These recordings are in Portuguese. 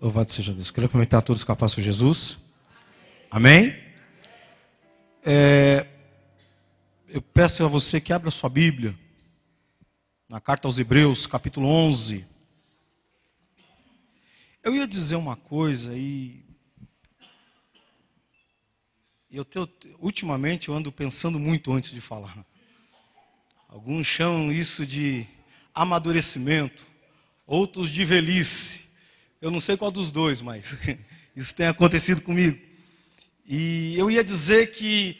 Louvado seja Deus. Quero comentar a todos com a paz de Jesus. Amém? É, eu peço a você que abra sua Bíblia na carta aos Hebreus, capítulo 11. Eu ia dizer uma coisa e eu tenho, ultimamente eu ando pensando muito antes de falar. Alguns chamam isso de amadurecimento, outros de velhice. Eu não sei qual dos dois, mas isso tem acontecido comigo. E eu ia dizer que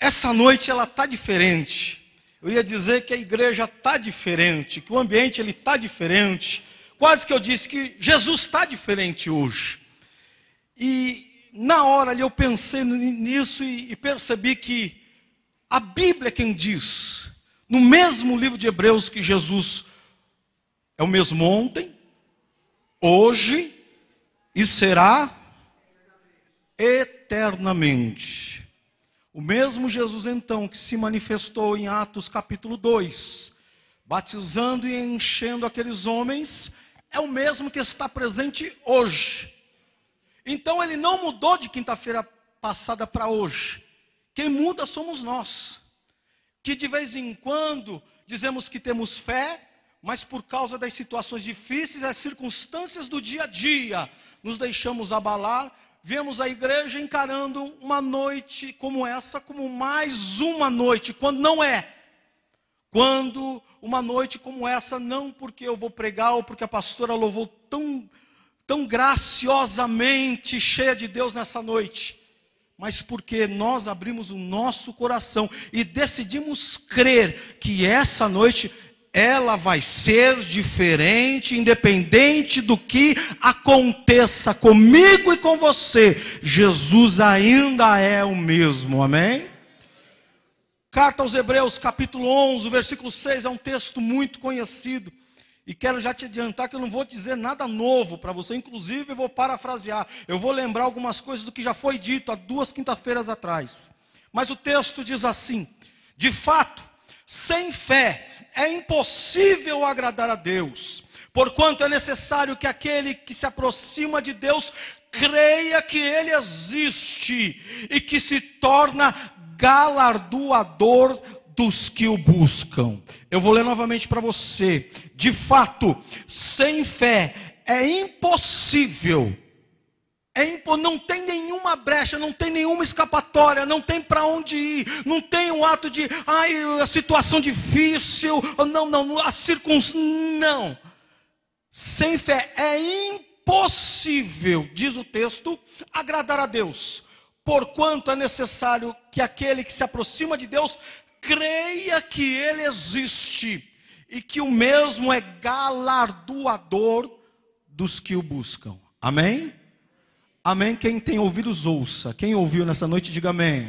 essa noite ela tá diferente. Eu ia dizer que a igreja tá diferente, que o ambiente ele tá diferente. Quase que eu disse que Jesus está diferente hoje. E na hora ali eu pensei nisso e, e percebi que a Bíblia é quem diz, no mesmo livro de Hebreus, que Jesus é o mesmo ontem, hoje e será eternamente. O mesmo Jesus então que se manifestou em Atos capítulo 2, batizando e enchendo aqueles homens, é o mesmo que está presente hoje. Então ele não mudou de quinta-feira passada para hoje. Quem muda somos nós, que de vez em quando dizemos que temos fé, mas por causa das situações difíceis, as circunstâncias do dia a dia, nos deixamos abalar. Vemos a igreja encarando uma noite como essa como mais uma noite, quando não é. Quando uma noite como essa, não porque eu vou pregar ou porque a pastora louvou tão, tão graciosamente, cheia de Deus nessa noite, mas porque nós abrimos o nosso coração e decidimos crer que essa noite ela vai ser diferente, independente do que aconteça comigo e com você. Jesus ainda é o mesmo, amém? Carta aos Hebreus, capítulo 11, versículo 6, é um texto muito conhecido. E quero já te adiantar que eu não vou dizer nada novo para você, inclusive eu vou parafrasear, eu vou lembrar algumas coisas do que já foi dito há duas quinta-feiras atrás. Mas o texto diz assim: De fato, sem fé é impossível agradar a Deus, porquanto é necessário que aquele que se aproxima de Deus creia que Ele existe e que se torna galardoador dos que o buscam. Eu vou ler novamente para você. De fato, sem fé é impossível é impo... Não tem nenhuma brecha, não tem nenhuma escapatória, não tem para onde ir, não tem o um ato de, ai, a situação difícil, não, não, a circunstância. Não. Sem fé é impossível, diz o texto, agradar a Deus, porquanto é necessário que aquele que se aproxima de Deus creia que Ele existe e que o mesmo é galardoador dos que o buscam. Amém? Amém? Quem tem ouvidos, ouça. Quem ouviu nessa noite, diga amém.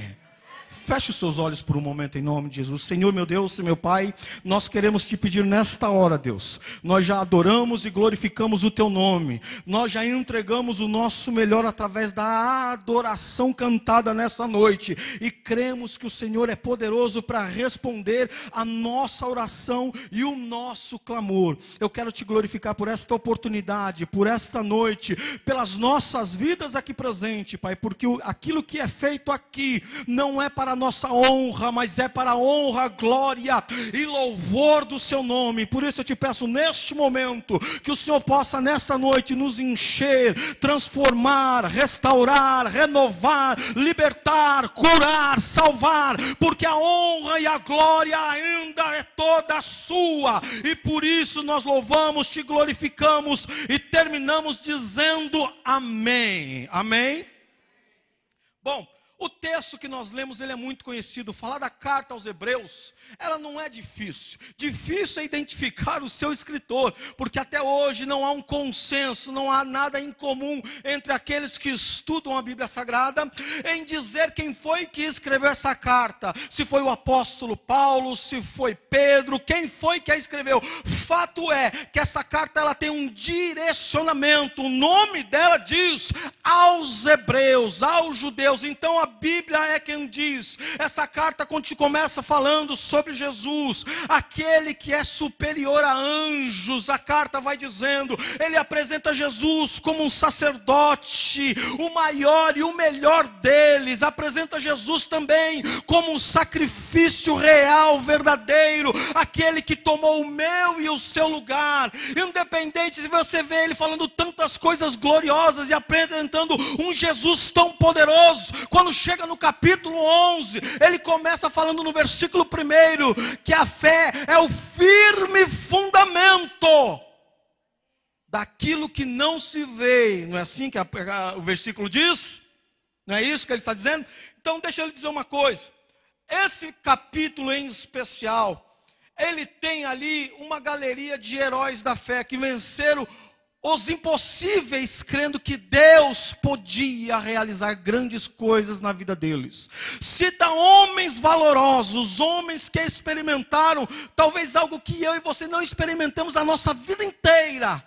Feche os seus olhos por um momento em nome de Jesus. Senhor, meu Deus e meu Pai, nós queremos te pedir nesta hora, Deus. Nós já adoramos e glorificamos o teu nome. Nós já entregamos o nosso melhor através da adoração cantada nessa noite e cremos que o Senhor é poderoso para responder a nossa oração e o nosso clamor. Eu quero te glorificar por esta oportunidade, por esta noite, pelas nossas vidas aqui presente, Pai, porque aquilo que é feito aqui não é para nossa honra, mas é para a honra, glória e louvor do seu nome. Por isso eu te peço neste momento que o Senhor possa nesta noite nos encher, transformar, restaurar, renovar, libertar, curar, salvar, porque a honra e a glória ainda é toda sua. E por isso nós louvamos, te glorificamos e terminamos dizendo amém. Amém. Bom, o texto que nós lemos, ele é muito conhecido. Falar da carta aos Hebreus, ela não é difícil. Difícil é identificar o seu escritor, porque até hoje não há um consenso, não há nada em comum entre aqueles que estudam a Bíblia Sagrada em dizer quem foi que escreveu essa carta. Se foi o apóstolo Paulo, se foi Pedro, quem foi que a escreveu? Fato é que essa carta ela tem um direcionamento. O nome dela diz aos hebreus, aos judeus. Então a Bíblia é quem diz. Essa carta começa falando sobre Jesus, aquele que é superior a anjos. A carta vai dizendo, ele apresenta Jesus como um sacerdote, o maior e o melhor deles. Apresenta Jesus também como um sacrifício real, verdadeiro, aquele que tomou o meu e o seu lugar. Independente se você vê ele falando tantas coisas gloriosas e apresentando um Jesus tão poderoso, quando chega no capítulo 11, ele começa falando no versículo 1 que a fé é o firme fundamento daquilo que não se vê. Não é assim que a, a, o versículo diz? Não é isso que ele está dizendo? Então, deixa eu lhe dizer uma coisa. Esse capítulo em especial, ele tem ali uma galeria de heróis da fé que venceram os impossíveis, crendo que Deus podia realizar grandes coisas na vida deles. Cita homens valorosos, homens que experimentaram talvez algo que eu e você não experimentamos a nossa vida inteira.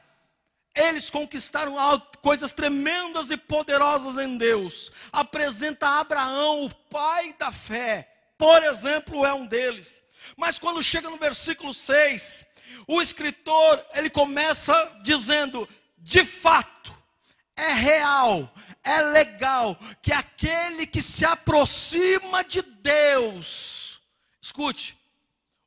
Eles conquistaram coisas tremendas e poderosas em Deus. Apresenta Abraão, o pai da fé. Por exemplo, é um deles. Mas quando chega no versículo 6, o escritor, ele começa dizendo: de fato, é real, é legal que aquele que se aproxima de Deus. Escute,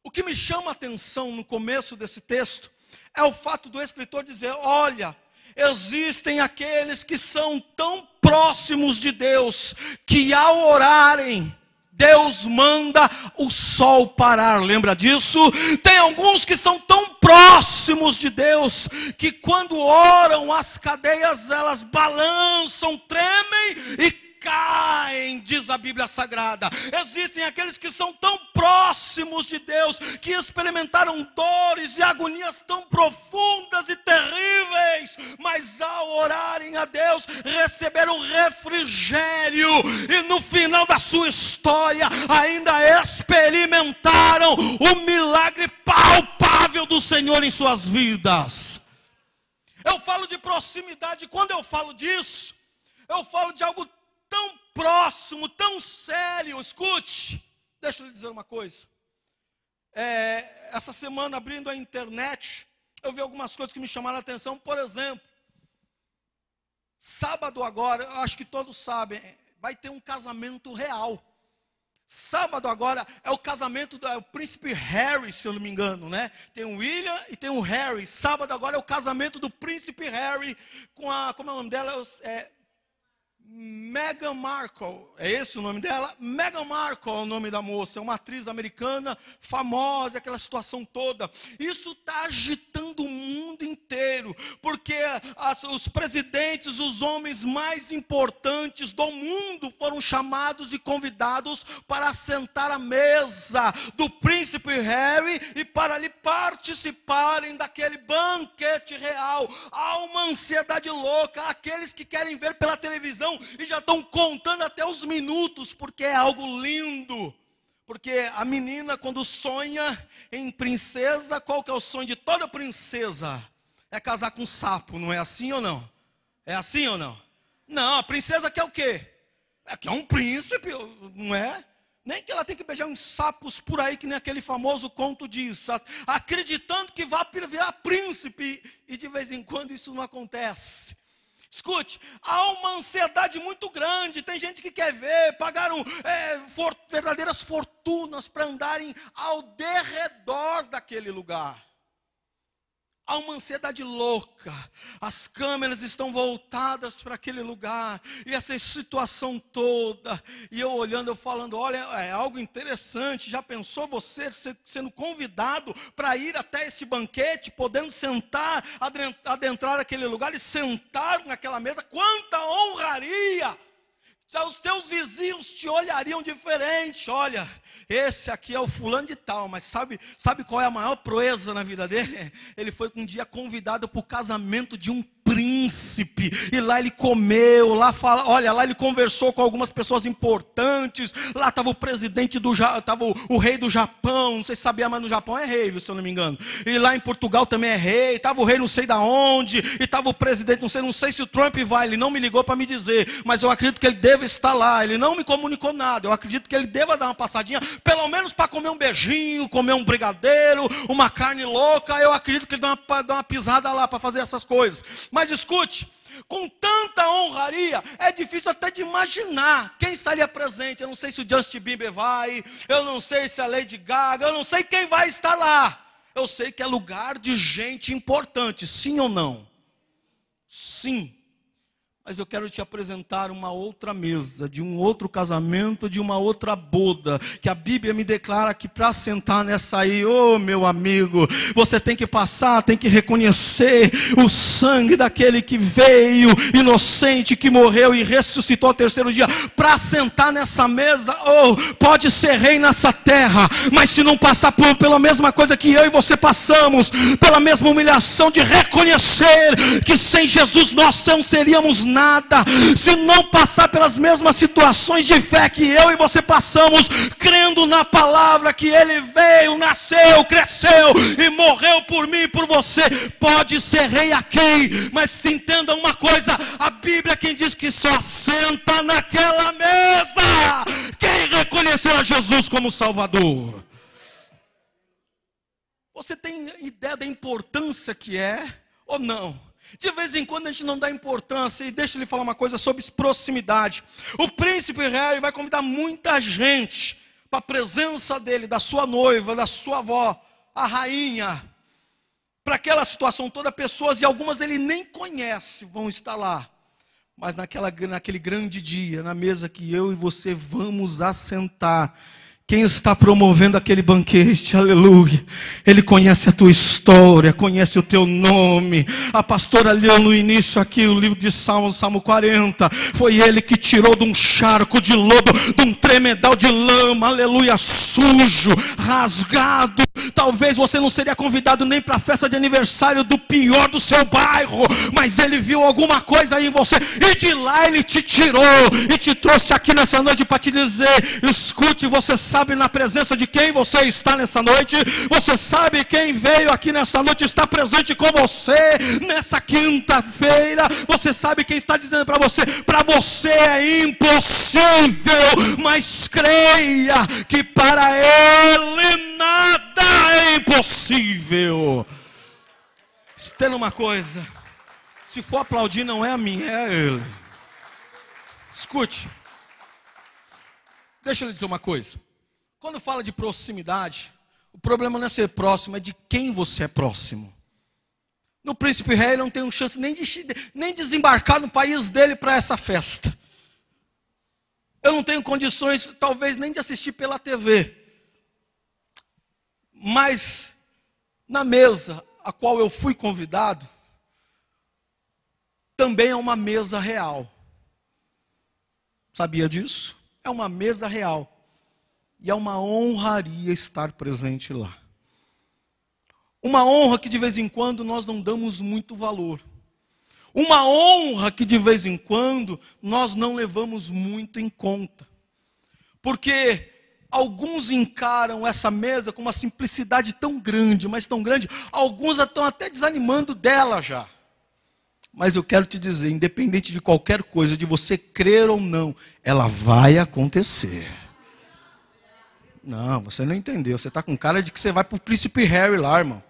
o que me chama a atenção no começo desse texto é o fato do escritor dizer: olha, existem aqueles que são tão próximos de Deus que ao orarem, Deus manda o sol parar, lembra disso? Tem alguns que são tão próximos de Deus que quando oram as cadeias elas balançam, tremem e caem, diz a Bíblia Sagrada. Existem aqueles que são tão próximos de Deus, que experimentaram dores e agonias tão profundas e terríveis, mas ao orarem a Deus, receberam refrigério, e no final da sua história, ainda experimentaram o milagre palpável do Senhor em suas vidas. Eu falo de proximidade, quando eu falo disso, eu falo de algo tão próximo, tão sério. Escute, deixa eu lhe dizer uma coisa. É, essa semana, abrindo a internet, eu vi algumas coisas que me chamaram a atenção. Por exemplo, sábado agora, eu acho que todos sabem, vai ter um casamento real. Sábado agora é o casamento do é o príncipe Harry, se eu não me engano, né? Tem o William e tem o Harry. Sábado agora é o casamento do príncipe Harry com a, como é o nome dela? É Meghan Markle, é esse o nome dela? Meghan Markle é o nome da moça, é uma atriz americana famosa, aquela situação toda. Isso está agitando o mundo inteiro, porque as, os presidentes, os homens mais importantes do mundo foram chamados e convidados para sentar à mesa do príncipe Harry e para ali participarem daquele banquete real. Há uma ansiedade louca, aqueles que querem ver pela televisão e já estão contando até os minutos, porque é algo lindo. Porque a menina, quando sonha em princesa, qual que é o sonho de toda princesa? É casar com um sapo, não é assim ou não? É assim ou não? Não, a princesa quer o quê? É que é um príncipe, não é? Nem que ela tem que beijar uns sapos por aí, que nem aquele famoso conto diz, acreditando que vai virar príncipe, e de vez em quando isso não acontece. Escute, há uma ansiedade muito grande. Tem gente que quer ver, pagaram é, for, verdadeiras fortunas para andarem ao derredor daquele lugar. Há uma ansiedade louca, as câmeras estão voltadas para aquele lugar, e essa situação toda, e eu olhando, eu falando: olha, é algo interessante. Já pensou você sendo convidado para ir até esse banquete, podendo sentar, adentrar aquele lugar e sentar naquela mesa? Quanta honraria! Já os teus vizinhos te olhariam diferente. Olha, esse aqui é o fulano de tal, mas sabe, sabe qual é a maior proeza na vida dele? Ele foi um dia convidado para o casamento de um príncipe, e lá ele comeu, lá fala, olha, lá ele conversou com algumas pessoas importantes, lá estava o presidente do estava o, o, rei do Japão, não sei se sabia, mas no Japão é rei, se eu não me engano. E lá em Portugal também é rei, estava o rei não sei da onde, e estava o presidente, não sei, não sei se o Trump vai, ele não me ligou para me dizer, mas eu acredito que ele deva estar lá, ele não me comunicou nada, eu acredito que ele deva dar uma passadinha, pelo menos para comer um beijinho, comer um brigadeiro, uma carne louca, eu acredito que ele dá uma, dá uma pisada lá para fazer essas coisas. Mas escute, com tanta honraria, é difícil até de imaginar quem estaria presente. Eu não sei se o Justin Bieber vai, eu não sei se a Lady Gaga, eu não sei quem vai estar lá. Eu sei que é lugar de gente importante, sim ou não? Sim. Mas eu quero te apresentar uma outra mesa, de um outro casamento, de uma outra boda, que a Bíblia me declara que para sentar nessa aí, ô oh, meu amigo, você tem que passar, tem que reconhecer o sangue daquele que veio, inocente, que morreu e ressuscitou ao terceiro dia. Para sentar nessa mesa, ou oh, pode ser rei nessa terra, mas se não passar por, pela mesma coisa que eu e você passamos, pela mesma humilhação de reconhecer que sem Jesus nós não seríamos nada se não passar pelas mesmas situações de fé que eu e você passamos, crendo na palavra que ele veio, nasceu, cresceu e morreu por mim e por você. Pode ser rei a quem, mas se entenda uma coisa: a Bíblia é quem diz que só senta naquela mesa quem reconheceu a Jesus como Salvador. Você tem ideia da importância que é ou não? De vez em quando a gente não dá importância e deixa ele falar uma coisa sobre proximidade. O príncipe real vai convidar muita gente para a presença dele, da sua noiva, da sua avó, a rainha. Para aquela situação toda, pessoas e algumas ele nem conhece vão estar lá. Mas naquela, naquele grande dia, na mesa que eu e você vamos assentar quem está promovendo aquele banquete, aleluia. Ele conhece a tua história, conhece o teu nome. A pastora leu no início aqui o livro de Salmos, Salmo 40. Foi ele que tirou de um charco de lodo, de um tremedal de lama, aleluia, sujo, rasgado. Talvez você não seria convidado nem para a festa de aniversário do pior do seu bairro, mas ele viu alguma coisa em você e de lá ele te tirou e te trouxe aqui nessa noite para te dizer: escute, você sabe sabe na presença de quem você está nessa noite, você sabe quem veio aqui nessa noite, está presente com você nessa quinta-feira, você sabe quem está dizendo para você: para você é impossível, mas creia que para Ele nada é impossível. Entenda uma coisa: se for aplaudir, não é a minha é a Ele. Escute. Deixa eu lhe dizer uma coisa. Quando fala de proximidade, o problema não é ser próximo, é de quem você é próximo. No príncipe rei não tem chance nem de nem desembarcar no país dele para essa festa. Eu não tenho condições, talvez, nem de assistir pela TV. Mas na mesa a qual eu fui convidado, também é uma mesa real. Sabia disso? É uma mesa real. E é uma honraria estar presente lá. Uma honra que de vez em quando nós não damos muito valor. Uma honra que de vez em quando nós não levamos muito em conta. Porque alguns encaram essa mesa com uma simplicidade tão grande, mas tão grande, alguns estão até desanimando dela já. Mas eu quero te dizer, independente de qualquer coisa, de você crer ou não, ela vai acontecer. Não, você não entendeu. Você está com cara de que você vai para o príncipe Harry lá, irmão.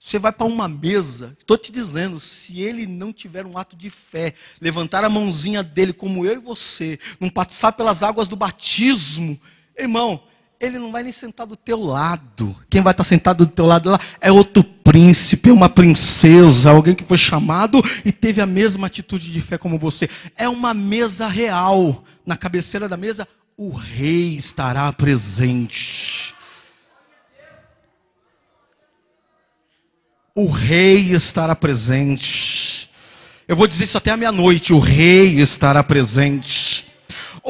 Você vai para uma mesa, estou te dizendo, se ele não tiver um ato de fé, levantar a mãozinha dele como eu e você, não passar pelas águas do batismo, irmão, ele não vai nem sentar do teu lado. Quem vai estar tá sentado do teu lado lá é outro príncipe, é uma princesa, alguém que foi chamado e teve a mesma atitude de fé como você. É uma mesa real. Na cabeceira da mesa, o rei estará presente. O rei estará presente. Eu vou dizer isso até a meia-noite: o rei estará presente.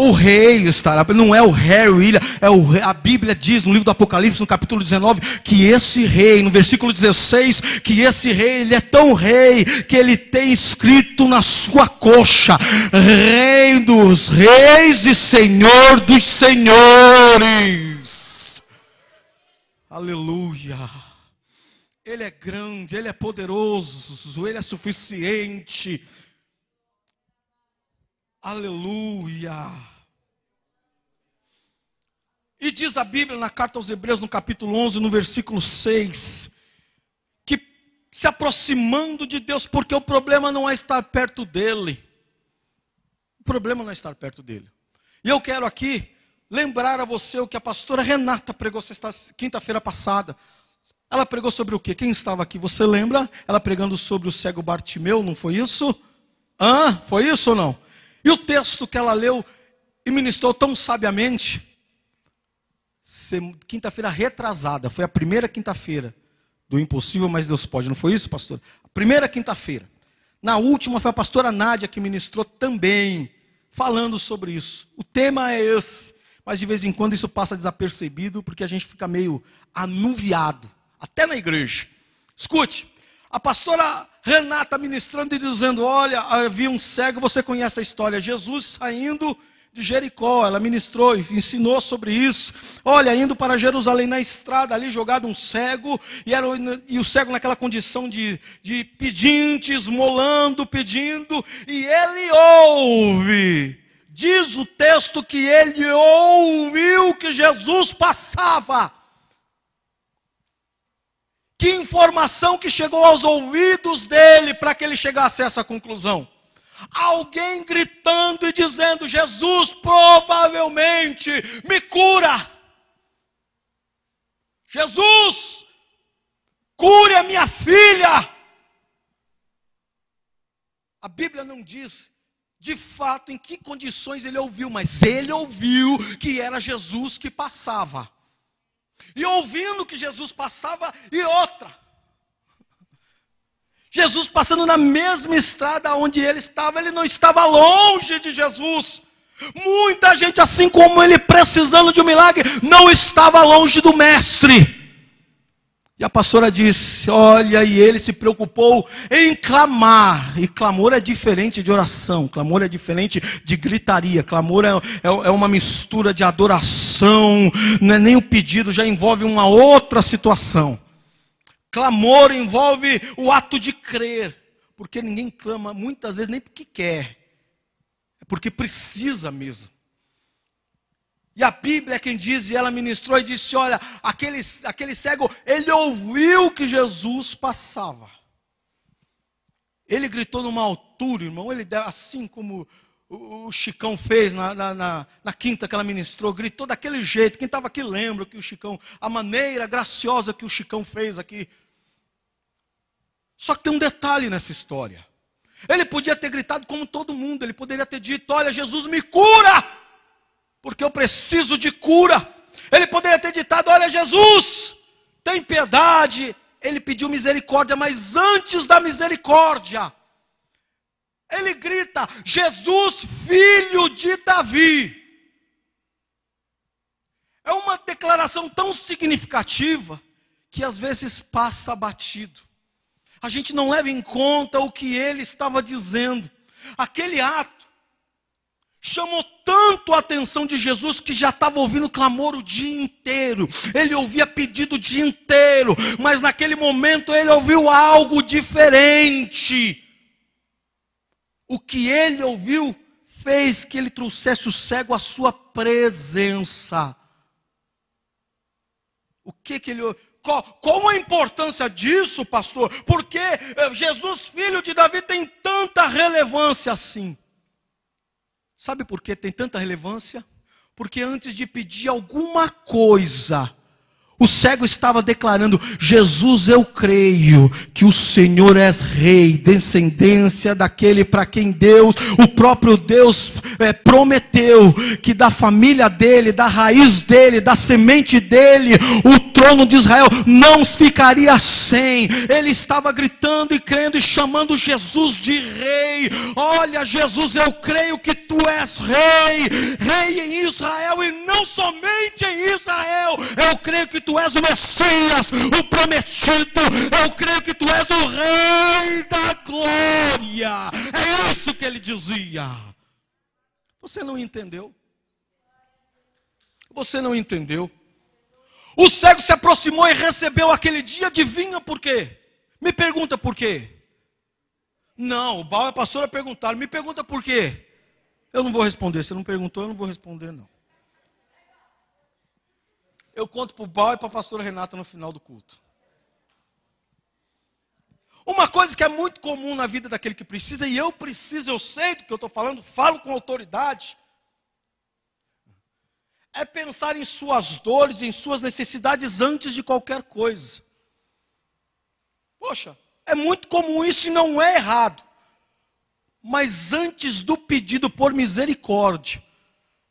O rei estará, não é o Harry William, é o rei, a Bíblia diz no livro do Apocalipse, no capítulo 19, que esse rei, no versículo 16, que esse rei, ele é tão rei que ele tem escrito na sua coxa: Rei dos reis e Senhor dos senhores. Aleluia. Ele é grande, ele é poderoso, ele é suficiente. Aleluia! E diz a Bíblia na carta aos Hebreus, no capítulo 11, no versículo 6, que se aproximando de Deus, porque o problema não é estar perto dEle. O problema não é estar perto dEle. E eu quero aqui lembrar a você o que a pastora Renata pregou quinta-feira passada. Ela pregou sobre o quê? Quem estava aqui, você lembra? Ela pregando sobre o cego Bartimeu, não foi isso? Hã? Foi isso ou não? E o texto que ela leu e ministrou tão sabiamente, quinta-feira retrasada, foi a primeira quinta-feira do impossível, mas Deus pode, não foi isso, pastor? A primeira quinta-feira. Na última foi a pastora Nádia que ministrou também, falando sobre isso. O tema é esse, mas de vez em quando isso passa desapercebido, porque a gente fica meio anuviado, até na igreja. Escute, a pastora Renata ministrando e dizendo: Olha, havia um cego, você conhece a história. Jesus saindo de Jericó, ela ministrou e ensinou sobre isso. Olha, indo para Jerusalém na estrada, ali jogado um cego, e, era, e o cego naquela condição de, de pedinte, esmolando, pedindo, e ele ouve. Diz o texto que ele ouviu que Jesus passava. Que informação que chegou aos ouvidos dele para que ele chegasse a essa conclusão? Alguém gritando e dizendo: Jesus, provavelmente me cura. Jesus, cure a minha filha. A Bíblia não diz de fato em que condições ele ouviu, mas ele ouviu que era Jesus que passava e ouvindo que Jesus passava, e outra. Jesus passando na mesma estrada onde ele estava, ele não estava longe de Jesus. Muita gente, assim como ele, precisando de um milagre, não estava longe do Mestre. E a pastora disse: Olha, e ele se preocupou em clamar. E clamor é diferente de oração, clamor é diferente de gritaria, clamor é, é, é, uma mistura de adoração, não é nem o pedido, já envolve uma outra situação. Clamor envolve o ato de crer, porque ninguém clama muitas vezes nem porque quer, é porque precisa mesmo. E a Bíblia é quem diz, e ela ministrou e disse: Olha, aquele, aquele cego, ele ouviu que Jesus passava. Ele gritou numa altura, irmão, ele assim como o Chicão fez na, na, na, na, quinta que ela ministrou, gritou daquele jeito. Quem estava aqui lembra que o Chicão, a maneira graciosa que o Chicão fez aqui. Só que tem um detalhe nessa história. Ele podia ter gritado como todo mundo, ele poderia ter dito: Olha, Jesus me cura! porque eu preciso de cura. Ele poderia ter ditado: Olha, Jesus, tem piedade. Ele pediu misericórdia, mas antes da misericórdia, ele grita: Jesus, filho de Davi. É uma declaração tão significativa que às vezes passa batido. A gente não leva em conta o que ele estava dizendo. Aquele ato chamou tanto a atenção de Jesus que já estava ouvindo clamor o dia inteiro. Ele ouvia pedido o dia inteiro, mas naquele momento ele ouviu algo diferente. O que ele ouviu fez que ele trouxesse o cego à sua presença. O que que ele qual, qual a importância disso, pastor? Porque eh, Jesus, filho de Davi, tem tanta relevância assim. Sabe por que tem tanta relevância? Porque antes de pedir alguma coisa, o cego estava declarando: Jesus, eu creio que o Senhor é rei, descendência daquele para quem Deus, o próprio Deus, é, prometeu que da família dele, da raiz dele, da semente dele, o trono de Israel não ficaria 100. Ele estava gritando e crendo e chamando Jesus de rei. Olha, Jesus, eu creio que tu és rei, rei em Israel e não somente em Israel. Eu creio que tu és o Messias, o prometido. Eu creio que tu és o rei da glória. É isso que ele dizia. Você não entendeu? Você não entendeu? O cego se aproximou e recebeu aquele dia de por quê? Me pergunta por quê? Não, o Baal e a pastora perguntaram, me pergunta por quê? Eu não vou responder, você não perguntou, eu não vou responder não. Eu conto para o Baal e para a pastora Renata no final do culto. Uma coisa que é muito comum na vida daquele que precisa, e eu preciso, eu sei do que eu estou falando, falo com autoridade é pensar em suas dores, em suas necessidades antes de qualquer coisa. Poxa, é muito comum isso e não é errado. Mas antes do pedido por misericórdia,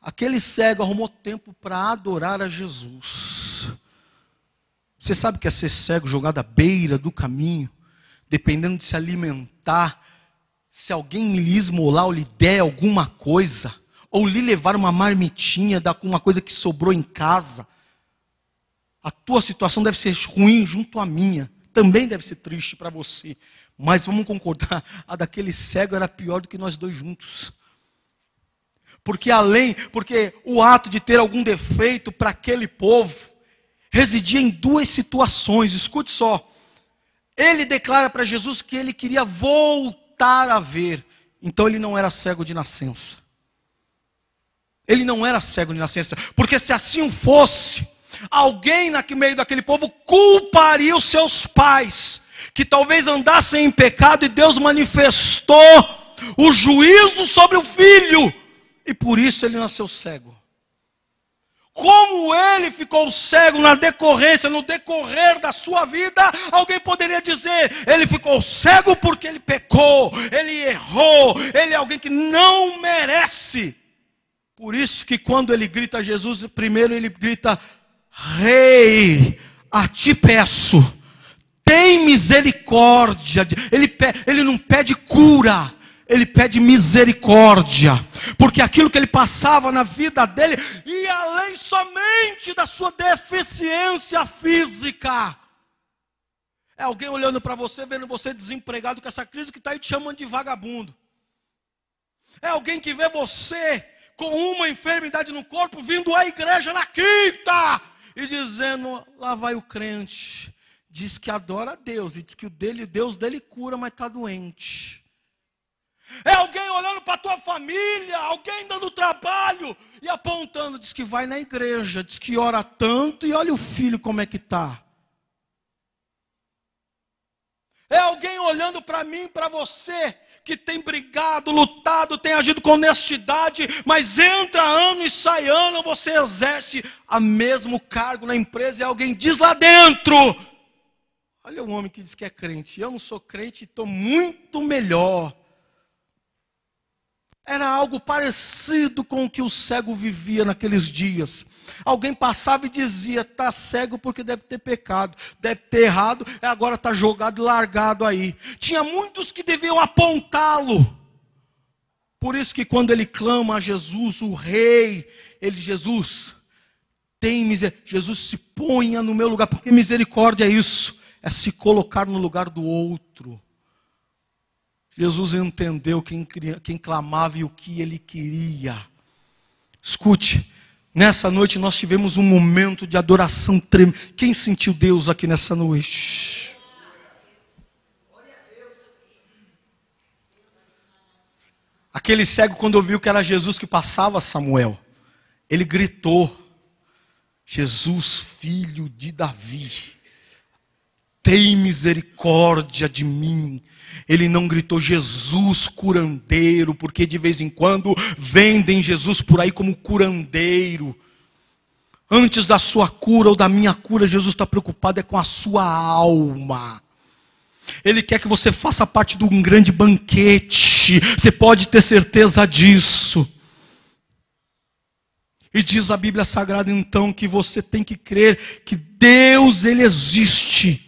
aquele cego arrumou tempo para adorar a Jesus. Você sabe que é ser cego jogado à beira do caminho, dependendo de se alimentar, se alguém lhe esmolar ou lhe der alguma coisa ou lhe levar uma marmitinha da uma coisa que sobrou em casa. A tua situação deve ser ruim junto à minha, também deve ser triste para você. Mas vamos concordar, a daquele cego era pior do que nós dois juntos. Porque além, porque o ato de ter algum defeito para aquele povo residia em duas situações. Escute só. Ele declara para Jesus que ele queria voltar a ver. Então ele não era cego de nascença. Ele não era cego de nascença, porque se assim fosse, alguém no meio daquele povo culparia os seus pais, que talvez andassem em pecado e Deus manifestou o juízo sobre o filho, e por isso ele nasceu cego. Como ele ficou cego na decorrência, no decorrer da sua vida, alguém poderia dizer: ele ficou cego porque ele pecou, ele errou, ele é alguém que não merece por isso que quando ele grita a Jesus, primeiro ele grita: Rei, a ti peço, tem misericórdia. Ele, ele não pede cura, ele pede misericórdia, porque aquilo que ele passava na vida dele ia além somente da sua deficiência física. É alguém olhando para você, vendo você desempregado com essa crise que está aí te chamando de vagabundo. É alguém que vê você com uma enfermidade no corpo, vindo à igreja na quinta e dizendo: lá vai o crente. Diz que adora a Deus e diz que o dele, Deus dele cura, mas está doente. É alguém olhando para a tua família, alguém dando trabalho e apontando, diz que vai na igreja, diz que ora tanto e olha o filho como é que está. É alguém olhando para mim, para você, que tem brigado, lutado, tem agido com honestidade, mas entra ano e sai ano, você exerce a mesmo cargo na empresa e alguém diz lá dentro: Olha o homem que diz que é crente, eu não sou crente e estou muito melhor. Era algo parecido com o que o cego vivia naqueles dias. Alguém passava e dizia: está cego porque deve ter pecado, deve ter errado, agora está jogado e largado aí. Tinha muitos que deviam apontá-lo. Por isso que quando ele clama a Jesus, o Rei, ele Jesus, tem misericórdia. Jesus se ponha no meu lugar, porque misericórdia é isso, é se colocar no lugar do outro. Jesus entendeu quem, quem clamava e o que ele queria. Escute, nessa noite nós tivemos um momento de adoração tremenda. Quem sentiu Deus aqui nessa noite? Aquele cego, quando ouviu que era Jesus que passava, Samuel, ele gritou: Jesus, filho de Davi, tem misericórdia de mim. Ele não gritou Jesus curandeiro, porque de vez em quando vendem Jesus por aí como curandeiro. Antes da sua cura ou da minha cura, Jesus está preocupado é com a sua alma. Ele quer que você faça parte de um grande banquete. Você pode ter certeza disso. E diz a Bíblia Sagrada então que você tem que crer que Deus ele existe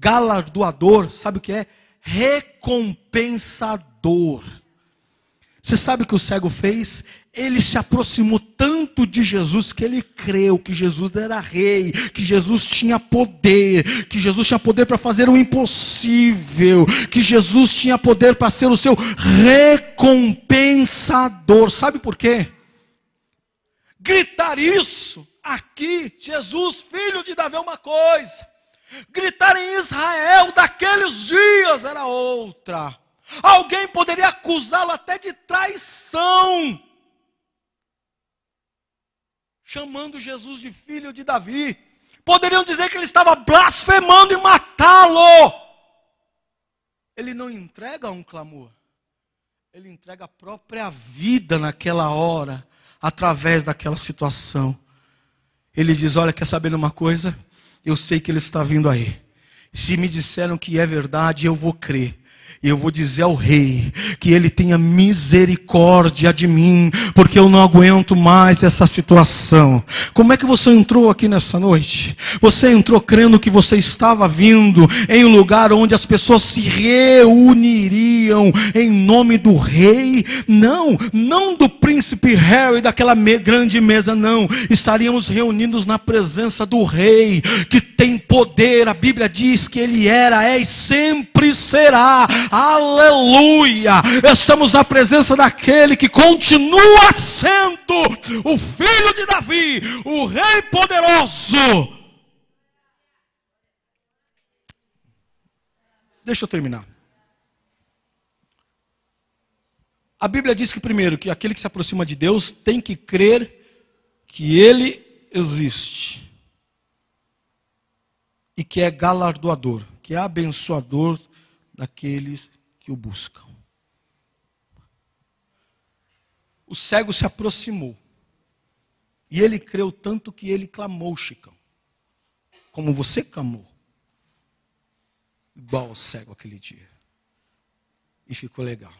galardoador, sabe o que é? Recompensador. Você sabe o que o cego fez? Ele se aproximou tanto de Jesus que ele creu que Jesus era rei, que Jesus tinha poder, que Jesus tinha poder para fazer o impossível, que Jesus tinha poder para ser o seu recompensador. Sabe por quê? Gritar isso aqui, Jesus, filho de Davi, é uma coisa. Gritar em Israel daqueles dias era outra. Alguém poderia acusá-lo até de traição, chamando Jesus de filho de Davi. Poderiam dizer que ele estava blasfemando e matá-lo. Ele não entrega um clamor, ele entrega a própria vida naquela hora, através daquela situação. Ele diz: Olha, quer saber de uma coisa? eu sei que ele está vindo aí. Se me disseram que é verdade, eu vou crer, e eu vou dizer ao rei que ele tenha misericórdia de mim, porque eu não aguento mais essa situação. Como é que você entrou aqui nessa noite? Você entrou crendo que você estava vindo em um lugar onde as pessoas se reuniriam em nome do rei? Não, não do príncipe Harry daquela me grande mesa, não. Estaríamos reunidos na presença do rei, que tem poder. A Bíblia diz que ele era, é e sempre será aleluia. Estamos na presença daquele que continua sendo o filho de Davi, o rei poderoso. Deixa eu terminar. A Bíblia diz que, primeiro, que aquele que se aproxima de Deus tem que crer que Ele existe e que é galardoador, que é abençoador daqueles que o buscam. O cego se aproximou. E ele creu tanto que ele clamou, Chicão. Como você clamou. Igual ao cego aquele dia. E ficou legal.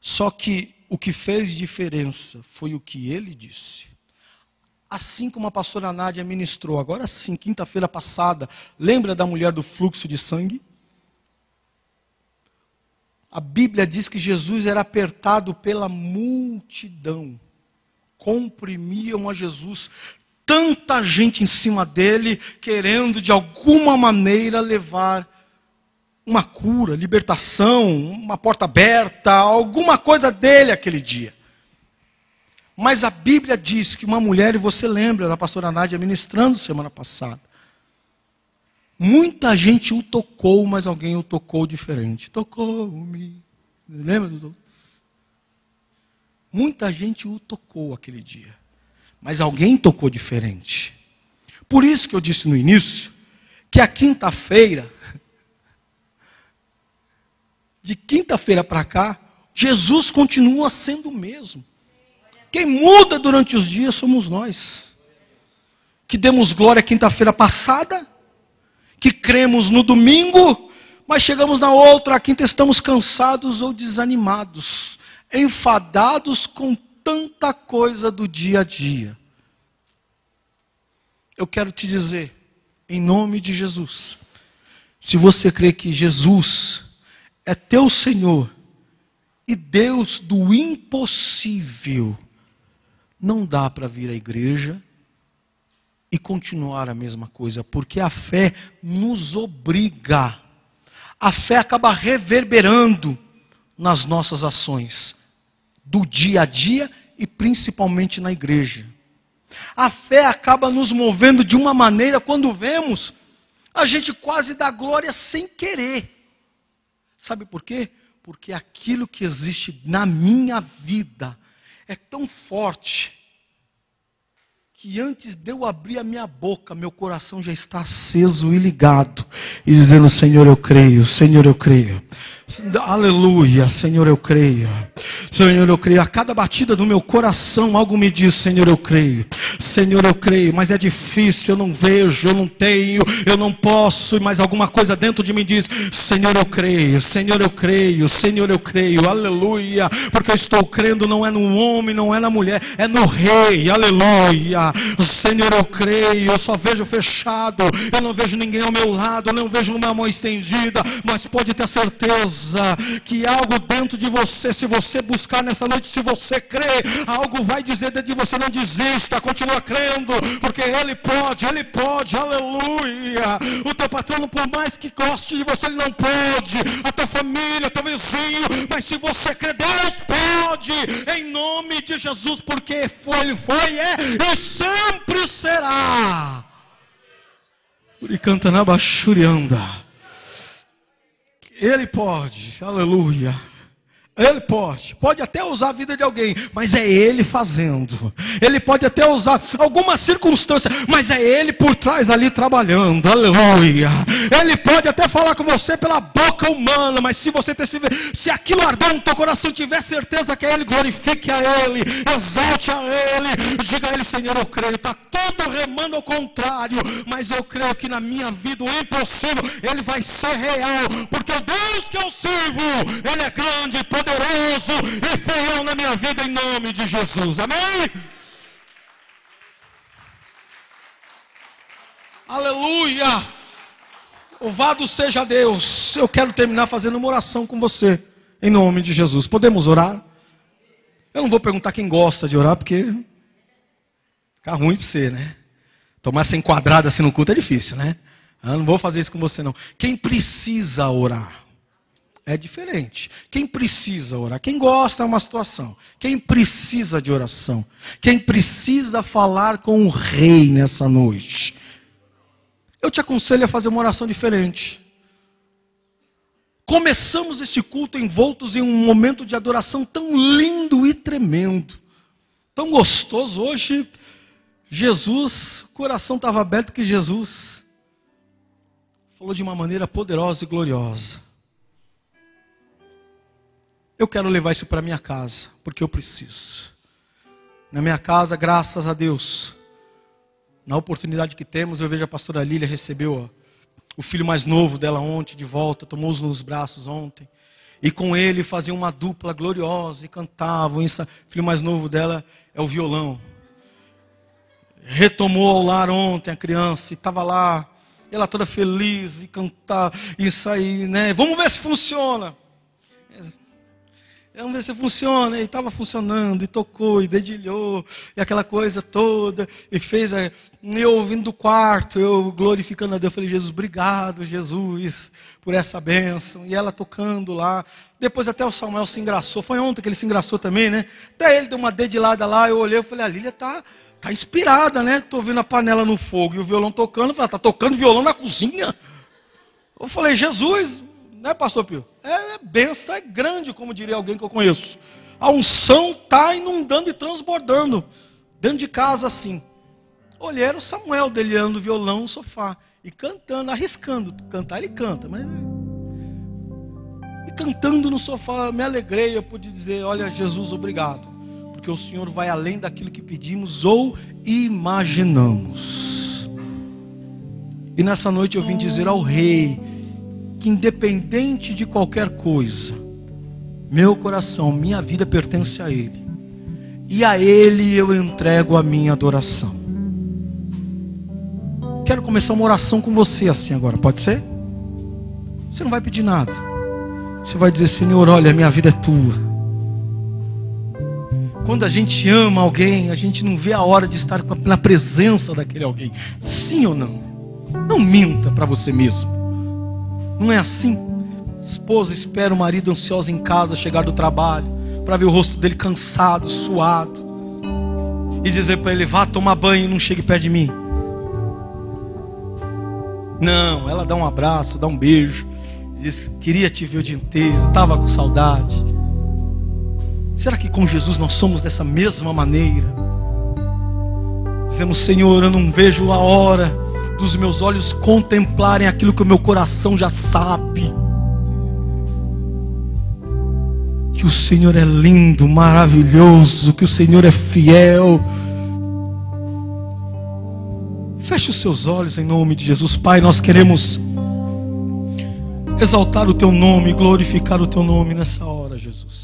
Só que o que fez diferença foi o que ele disse assim como a pastora Nádia ministrou, agora sim, quinta-feira passada, lembra da mulher do fluxo de sangue? A Bíblia diz que Jesus era apertado pela multidão, comprimiam a Jesus, tanta gente em cima dele, querendo de alguma maneira levar uma cura, libertação, uma porta aberta, alguma coisa dele aquele dia. Mas a Bíblia diz que uma mulher, e você lembra da pastora Nádia ministrando semana passada, muita gente o tocou, mas alguém o tocou diferente. Tocou-me. Lembra do Muita gente o tocou aquele dia, mas alguém tocou diferente. Por isso que eu disse no início que a quinta-feira, de quinta-feira para cá, Jesus continua sendo o mesmo. Quem muda durante os dias somos nós. Que demos glória quinta-feira passada, que cremos no domingo, mas chegamos na outra quinta estamos cansados ou desanimados, enfadados com tanta coisa do dia a dia. Eu quero te dizer, em nome de Jesus, se você crê que Jesus é teu Senhor e Deus do impossível, não dá para vir à igreja e continuar a mesma coisa, porque a fé nos obriga. A fé acaba reverberando nas nossas ações do dia a dia e principalmente na igreja. A fé acaba nos movendo de uma maneira quando vemos, a gente quase dá glória sem querer. Sabe por quê? Porque aquilo que existe na minha vida é tão forte que antes de eu abrir a minha boca, meu coração já está aceso e ligado, e dizendo: Senhor, eu creio, Senhor, eu creio. Aleluia, Senhor, eu creio. Senhor, eu creio. A cada batida do meu coração, algo me diz: Senhor, eu creio. Senhor, eu creio. Mas é difícil, eu não vejo, eu não tenho, eu não posso. Mas alguma coisa dentro de mim diz: Senhor, eu creio. Senhor, eu creio. Senhor, eu creio. Aleluia. Porque eu estou crendo não é no homem, não é na mulher, é no Rei. Aleluia. Senhor, eu creio. Eu só vejo fechado. Eu não vejo ninguém ao meu lado. Eu não vejo uma mão estendida. Mas pode ter certeza que algo dentro de você, se você buscar nessa noite, se você crer, algo vai dizer dentro de você: não desista, continua crendo, porque Ele pode, Ele pode, aleluia. O teu patrono, por mais que goste de você, ele não pode, a tua família, teu vizinho, mas se você crer, Deus pode, em nome de Jesus, porque foi, Ele foi, é e sempre será. Uricantanabaxurianda. Ele pode, aleluia. Ele pode, pode até usar a vida de alguém, mas é ele fazendo. Ele pode até usar alguma circunstância, mas é ele por trás ali trabalhando. Aleluia. Ele pode até falar com você pela boca humana, mas se você ter, se aquilo arder no teu coração, tiver certeza que é ele, glorifique a ele, exalte a ele, diga a ele, Senhor, eu creio. Está todo remando ao contrário, mas eu creio que na minha vida o impossível ele vai ser real, porque o Deus que eu sirvo, ele é grande, poderoso poderoso e feião na minha vida em nome de Jesus. Amém? Aleluia! Louvado seja Deus. Eu quero terminar fazendo uma oração com você, em nome de Jesus. Podemos orar? Eu não vou perguntar quem gosta de orar, porque fica ruim para você, né? Tomar essa enquadrada assim no culto é difícil, né? Eu não vou fazer isso com você, não. Quem precisa orar? é diferente. Quem precisa orar, quem gosta é uma situação. Quem precisa de oração, quem precisa falar com o rei nessa noite. Eu te aconselho a fazer uma oração diferente. Começamos esse culto envoltos em um momento de adoração tão lindo e tremendo. Tão gostoso hoje. Jesus, o coração estava aberto que Jesus falou de uma maneira poderosa e gloriosa eu quero levar isso para minha casa, porque eu preciso. Na minha casa, graças a Deus, na oportunidade que temos, eu vejo a pastora Lília recebeu o filho mais novo dela ontem de volta, tomou-os nos braços ontem. E com ele faziam uma dupla gloriosa e cantavam. o filho mais novo dela é o violão. Retomou ao lar ontem a criança e estava lá. Ela toda feliz e cantar, isso aí, né? Vamos ver se funciona. É, vamos ver se funciona. E estava funcionando, e tocou, e dedilhou, e aquela coisa toda, e fez. A... Eu ouvindo do quarto, eu glorificando a Deus. Eu falei, Jesus, obrigado, Jesus, por essa bênção. E ela tocando lá. Depois até o Samuel se engraçou. Foi ontem que ele se engraçou também, né? Até ele deu uma dedilhada lá. Eu olhei e falei, a Lília tá, tá inspirada, né? Tô vendo a panela no fogo e o violão tocando. Eu falei, tá tocando violão na cozinha? Eu falei, Jesus, né, pastor Pio? É, é benção, é grande, como diria alguém que eu conheço. A unção está inundando e transbordando. Dentro de casa, assim. Olhei, o Samuel deleando o violão no sofá. E cantando, arriscando. Cantar ele canta, mas. E cantando no sofá, me alegrei. Eu pude dizer: Olha, Jesus, obrigado. Porque o Senhor vai além daquilo que pedimos ou imaginamos. E nessa noite eu vim dizer ao Rei que, independente de qualquer coisa, meu coração, minha vida pertence a Ele, e a Ele eu entrego a minha adoração. Quero começar uma oração com você assim agora, pode ser? Você não vai pedir nada, você vai dizer: Senhor, olha, minha vida é tua. Quando a gente ama alguém, a gente não vê a hora de estar na presença daquele alguém. Sim ou não? Não minta para você mesmo. Não é assim? Esposa espera o marido ansiosa em casa chegar do trabalho, para ver o rosto dele cansado, suado, e dizer para ele: vá tomar banho, não chegue perto de mim. Não, ela dá um abraço, dá um beijo, diz: queria te ver o dia inteiro, estava com saudade. Será que com Jesus nós somos dessa mesma maneira? Dizemos: Senhor, eu não vejo a hora que os meus olhos contemplarem aquilo que o meu coração já sabe. Que o Senhor é lindo, maravilhoso, que o Senhor é fiel. Feche os seus olhos em nome de Jesus. Pai, nós queremos exaltar o teu nome, glorificar o teu nome nessa hora, Jesus.